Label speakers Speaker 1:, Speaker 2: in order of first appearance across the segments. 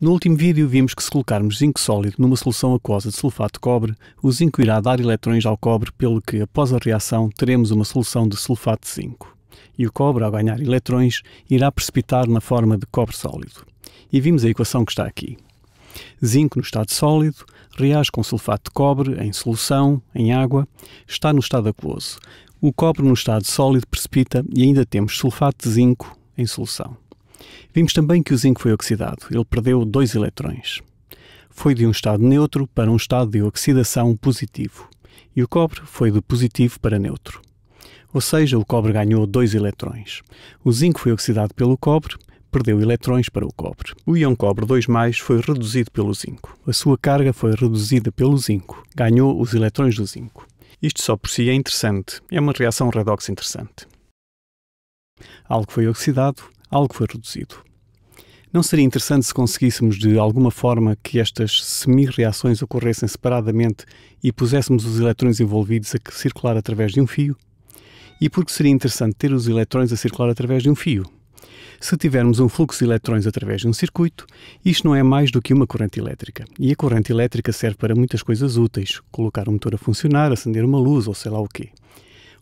Speaker 1: No último vídeo vimos que se colocarmos zinco sólido numa solução aquosa de sulfato de cobre, o zinco irá dar eletrões ao cobre, pelo que, após a reação, teremos uma solução de sulfato de zinco. E o cobre, ao ganhar eletrões, irá precipitar na forma de cobre sólido. E vimos a equação que está aqui. Zinco no estado sólido reage com sulfato de cobre em solução, em água, está no estado aquoso. O cobre no estado sólido precipita e ainda temos sulfato de zinco em solução. Vimos também que o zinco foi oxidado, ele perdeu dois eletrões. Foi de um estado neutro para um estado de oxidação positivo, e o cobre foi de positivo para neutro. Ou seja, o cobre ganhou dois eletrões. O zinco foi oxidado pelo cobre, perdeu eletrões para o cobre. O íon cobre 2 foi reduzido pelo zinco. A sua carga foi reduzida pelo zinco, ganhou os eletrões do zinco. Isto só por si é interessante, é uma reação redox interessante. Algo foi oxidado, algo foi reduzido. Não seria interessante se conseguíssemos de alguma forma que estas semi-reações ocorressem separadamente e puséssemos os eletrões envolvidos a circular através de um fio? E por que seria interessante ter os eletrões a circular através de um fio? Se tivermos um fluxo de eletrões através de um circuito, isto não é mais do que uma corrente elétrica. E a corrente elétrica serve para muitas coisas úteis: colocar um motor a funcionar, acender uma luz ou sei lá o quê.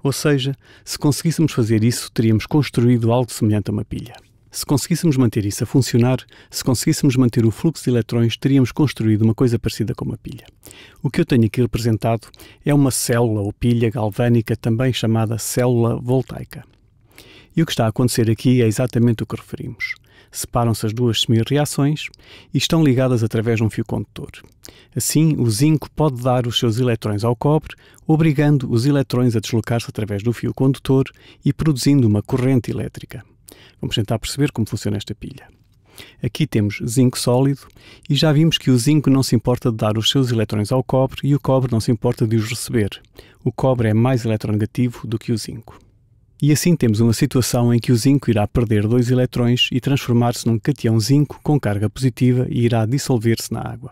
Speaker 1: Ou seja, se conseguíssemos fazer isso, teríamos construído algo semelhante a uma pilha. Se conseguíssemos manter isso a funcionar, se conseguíssemos manter o fluxo de eletrões, teríamos construído uma coisa parecida com uma pilha. O que eu tenho aqui representado é uma célula ou pilha galvânica, também chamada célula voltaica. E o que está a acontecer aqui é exatamente o que referimos separam-se as duas semi-reações e estão ligadas através de um fio condutor. Assim, o zinco pode dar os seus eletrões ao cobre, obrigando os eletrões a deslocar-se através do fio condutor e produzindo uma corrente elétrica. Vamos tentar perceber como funciona esta pilha. Aqui temos zinco sólido e já vimos que o zinco não se importa de dar os seus eletrões ao cobre e o cobre não se importa de os receber. O cobre é mais eletronegativo do que o zinco. E assim temos uma situação em que o zinco irá perder dois eletrões e transformar-se num cation zinco com carga positiva e irá dissolver-se na água.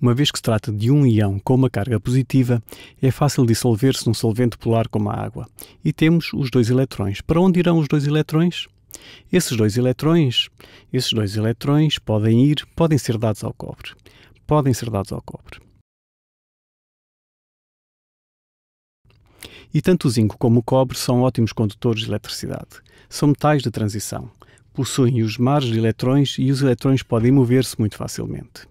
Speaker 1: Uma vez que se trata de um íon com uma carga positiva, é fácil dissolver-se num solvente polar como a água. E temos os dois eletrões. Para onde irão os dois eletrões? Esses dois eletrões, esses dois eletrões podem ir, podem ser dados ao cobre. Podem ser dados ao cobre. E tanto o zinco como o cobre são ótimos condutores de eletricidade. São metais de transição. Possuem os mares de eletrões e os eletrões podem mover-se muito facilmente.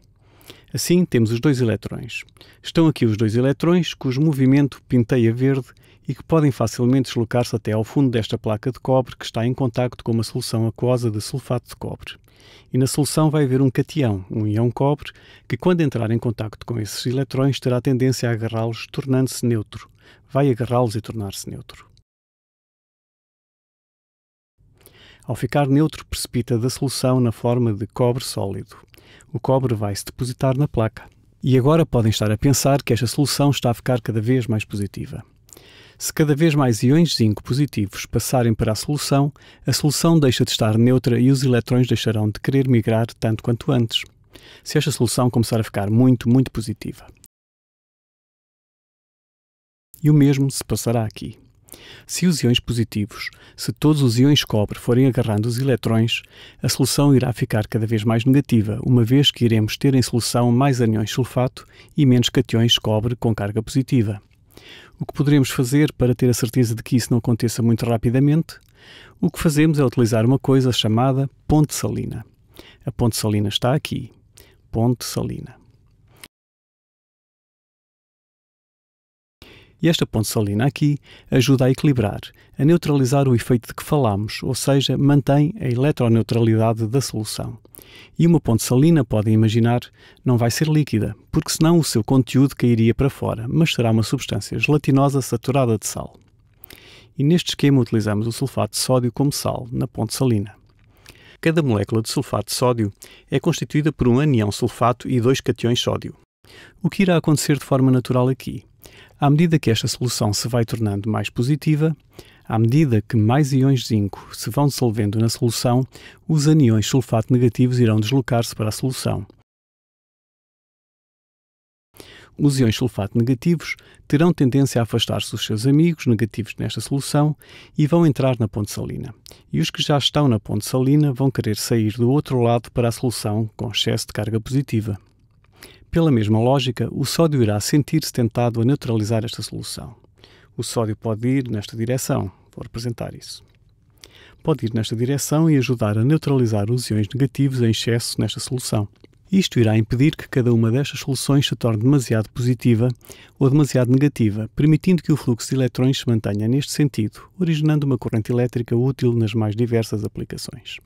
Speaker 1: Assim, temos os dois eletrões. Estão aqui os dois eletrões cujo movimento pinteia verde e que podem facilmente deslocar-se até ao fundo desta placa de cobre que está em contacto com uma solução aquosa de sulfato de cobre. E na solução vai haver um cation, um íon cobre, que quando entrar em contacto com esses eletrões terá tendência a agarrá-los, tornando-se neutro, vai agarrá-los e tornar-se neutro. Ao ficar neutro, precipita da solução na forma de cobre sólido. O cobre vai se depositar na placa. E agora podem estar a pensar que esta solução está a ficar cada vez mais positiva. Se cada vez mais íons zinco positivos passarem para a solução, a solução deixa de estar neutra e os eletrões deixarão de querer migrar tanto quanto antes. Se esta solução começar a ficar muito, muito positiva. E o mesmo se passará aqui. Se os íons positivos, se todos os íons cobre forem agarrando os eletrões, a solução irá ficar cada vez mais negativa, uma vez que iremos ter em solução mais anions sulfato e menos cations cobre com carga positiva. O que poderemos fazer para ter a certeza de que isso não aconteça muito rapidamente? O que fazemos é utilizar uma coisa chamada ponte salina. A ponte salina está aqui. Ponte salina. E esta ponte salina aqui ajuda a equilibrar, a neutralizar o efeito de que falamos, ou seja, mantém a eletroneutralidade da solução. E uma ponte salina, podem imaginar, não vai ser líquida, porque senão o seu conteúdo cairia para fora, mas será uma substância gelatinosa saturada de sal. E neste esquema utilizamos o sulfato de sódio como sal na ponte salina. Cada molécula de sulfato de sódio é constituída por um anião sulfato e dois cations sódio. O que irá acontecer de forma natural aqui? À medida que esta solução se vai tornando mais positiva, à medida que mais íons de zinco se vão dissolvendo na solução, os anions sulfato negativos irão deslocar-se para a solução. Os íons sulfato negativos terão tendência a afastar-se dos seus amigos negativos nesta solução e vão entrar na ponte salina. E os que já estão na ponte salina vão querer sair do outro lado para a solução com excesso de carga positiva. Pela mesma lógica, o sódio irá sentir-se tentado a neutralizar esta solução. O sódio pode ir nesta direção, vou representar isso. Pode ir nesta direção e ajudar a neutralizar os íons negativos em excesso nesta solução. Isto irá impedir que cada uma destas soluções se torne demasiado positiva ou demasiado negativa, permitindo que o fluxo de eletrões se mantenha neste sentido, originando uma corrente elétrica útil nas mais diversas aplicações.